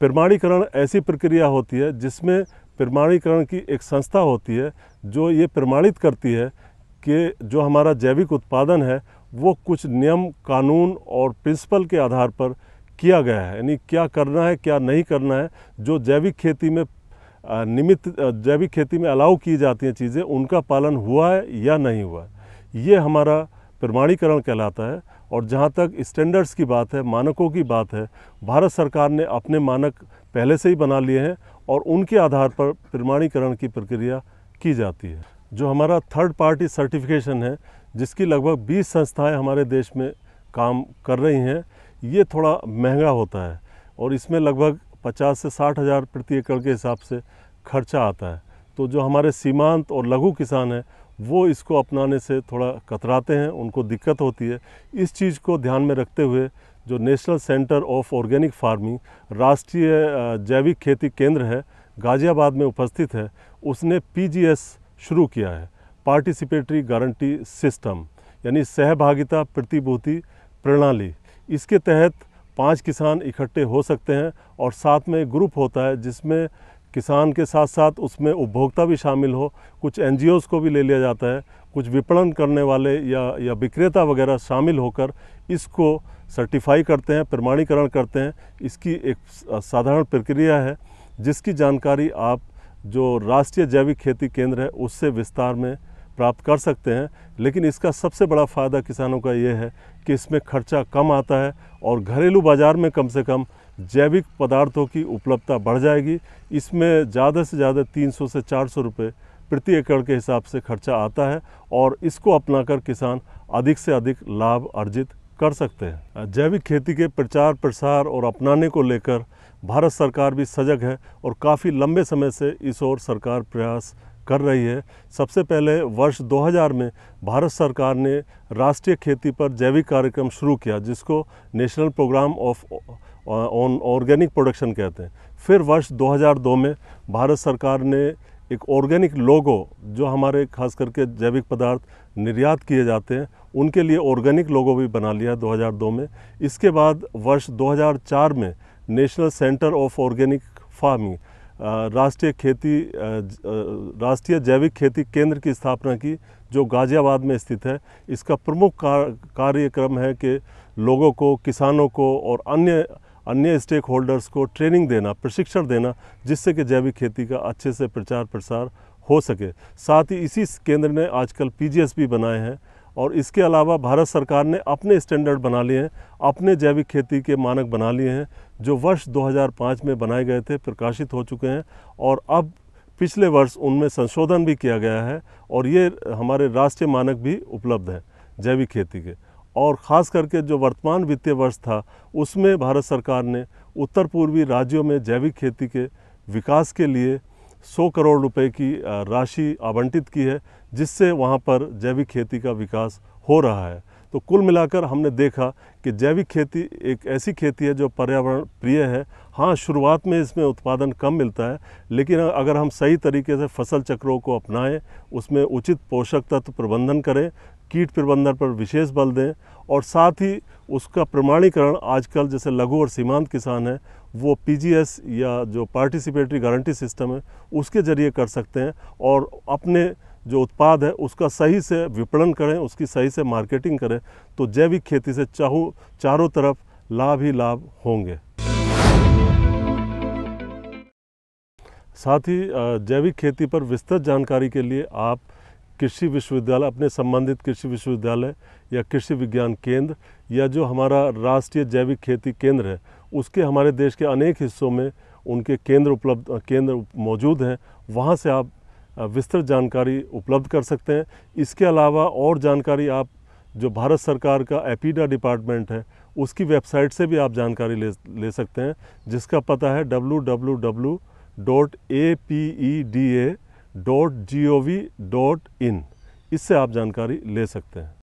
प्रमाणीकरण ऐसी प्रक्रिया होती है जिसमें प्रमाणीकरण की एक संस्था होती है जो ये प्रमाणित करती है कि जो हमारा जैविक उत्पादन है वो कुछ नियम कानून और प्रिंसिपल के आधार पर किया गया है यानी क्या करना है क्या नहीं करना है जो जैविक खेती में निमित्त जैविक खेती में अलाउ की जाती हैं चीज़ें उनका पालन हुआ है या नहीं हुआ है ये हमारा प्रमाणीकरण कहलाता है और जहाँ तक स्टैंडर्ड्स की बात है मानकों की बात है भारत सरकार ने अपने मानक पहले से ही बना लिए हैं और उनके आधार पर प्रमाणीकरण की प्रक्रिया की जाती है जो हमारा थर्ड पार्टी सर्टिफिकेशन है जिसकी लगभग 20 संस्थाएं हमारे देश में काम कर रही हैं ये थोड़ा महंगा होता है और इसमें लगभग 50 से साठ हज़ार प्रति एकड़ के हिसाब से खर्चा आता है तो जो हमारे सीमांत और लघु किसान हैं वो इसको अपनाने से थोड़ा कतराते हैं उनको दिक्कत होती है इस चीज़ को ध्यान में रखते हुए जो national centre of organic farming राष्ट्रीय जैविक खेती केंद्र है गाज़ियाबाद में उपस्थित है उसने पी शुरू किया है पार्टिसिपेटरी गारंटी सिस्टम यानी सहभागिता प्रतिभूति प्रणाली इसके तहत पांच किसान इकट्ठे हो सकते हैं और साथ में ग्रुप होता है जिसमें किसान के साथ साथ उसमें उपभोक्ता भी शामिल हो कुछ एन को भी ले लिया जाता है कुछ विपणन करने वाले या या विक्रेता वगैरह शामिल होकर इसको सर्टिफाई करते हैं प्रमाणीकरण करते हैं इसकी एक साधारण प्रक्रिया है जिसकी जानकारी आप जो राष्ट्रीय जैविक खेती केंद्र है उससे विस्तार में प्राप्त कर सकते हैं लेकिन इसका सबसे बड़ा फ़ायदा किसानों का ये है कि इसमें खर्चा कम आता है और घरेलू बाज़ार में कम से कम जैविक पदार्थों की उपलब्धता बढ़ जाएगी इसमें ज़्यादा से ज़्यादा 300 से 400 रुपये प्रति एकड़ के हिसाब से खर्चा आता है और इसको अपनाकर किसान अधिक से अधिक लाभ अर्जित कर सकते हैं जैविक खेती के प्रचार प्रसार और अपनाने को लेकर भारत सरकार भी सजग है और काफ़ी लंबे समय से इस ओर सरकार प्रयास कर रही है सबसे पहले वर्ष 2000 में भारत सरकार ने राष्ट्रीय खेती पर जैविक कार्यक्रम शुरू किया जिसको national programme of on organic production कहते हैं फिर वर्ष 2002 में भारत सरकार ने एक ऑर्गेनिक लोगो जो हमारे खास करके जैविक पदार्थ निर्यात किए जाते हैं उनके लिए ऑर्गेनिक लोगो भी बना लिया 2002 में इसके बाद वर्ष 2004 में national centre of organic farming राष्ट्रीय खेती राष्ट्रीय जैविक खेती केंद्र की स्थापना की जो गाज़ियाबाद में स्थित है इसका प्रमुख कार्यक्रम है कि लोगों को किसानों को और अन्य अन्य स्टेक होल्डर्स को ट्रेनिंग देना प्रशिक्षण देना जिससे कि जैविक खेती का अच्छे से प्रचार प्रसार हो सके साथ ही इसी केंद्र ने आजकल पीजीएस भी बनाए हैं और इसके अलावा भारत सरकार ने अपने स्टैंडर्ड बना लिए हैं अपने जैविक खेती के मानक बना लिए हैं जो वर्ष 2005 में बनाए गए थे प्रकाशित हो चुके हैं और अब पिछले वर्ष उनमें संशोधन भी किया गया है और ये हमारे राष्ट्रीय मानक भी उपलब्ध हैं जैविक खेती के और ख़ास करके जो वर्तमान वित्तीय वर्ष था उसमें भारत सरकार ने उत्तर पूर्वी राज्यों में जैविक खेती के विकास के लिए 100 करोड़ रुपए की राशि आवंटित की है जिससे वहाँ पर जैविक खेती का विकास हो रहा है तो कुल मिलाकर हमने देखा कि जैविक खेती एक ऐसी खेती है जो पर्यावरण प्रिय है हाँ शुरुआत में इसमें उत्पादन कम मिलता है लेकिन अगर हम सही तरीके से फसल चक्रों को अपनाएं उसमें उचित पोषक तत्व प्रबंधन करें कीट प्रबंधन पर विशेष बल दें और साथ ही उसका प्रमाणीकरण आजकल जैसे लघु और सीमांत किसान हैं वो पीजीएस या जो पार्टिसिपेटरी गारंटी सिस्टम है उसके ज़रिए कर सकते हैं और अपने जो उत्पाद है उसका सही से विपणन करें उसकी सही से मार्केटिंग करें तो जैविक खेती से चाहो चारों तरफ लाभ ही लाभ होंगे साथ ही जैविक खेती पर विस्तृत जानकारी के लिए आप कृषि विश्वविद्यालय अपने संबंधित कृषि विश्वविद्यालय या कृषि विज्ञान केंद्र या जो हमारा राष्ट्रीय जैविक खेती केंद्र है उसके हमारे देश के अनेक हिस्सों में उनके केंद्र उपलब्ध केंद्र मौजूद हैं वहाँ से आप विस्तृत जानकारी उपलब्ध कर सकते हैं इसके अलावा और जानकारी आप जो भारत सरकार का एपीडा डिपार्टमेंट है उसकी वेबसाइट से भी आप जानकारी ले ले सकते हैं जिसका पता है W W W dot A P E D A dot G O V dot in इससे आप जानकारी ले सकते हैं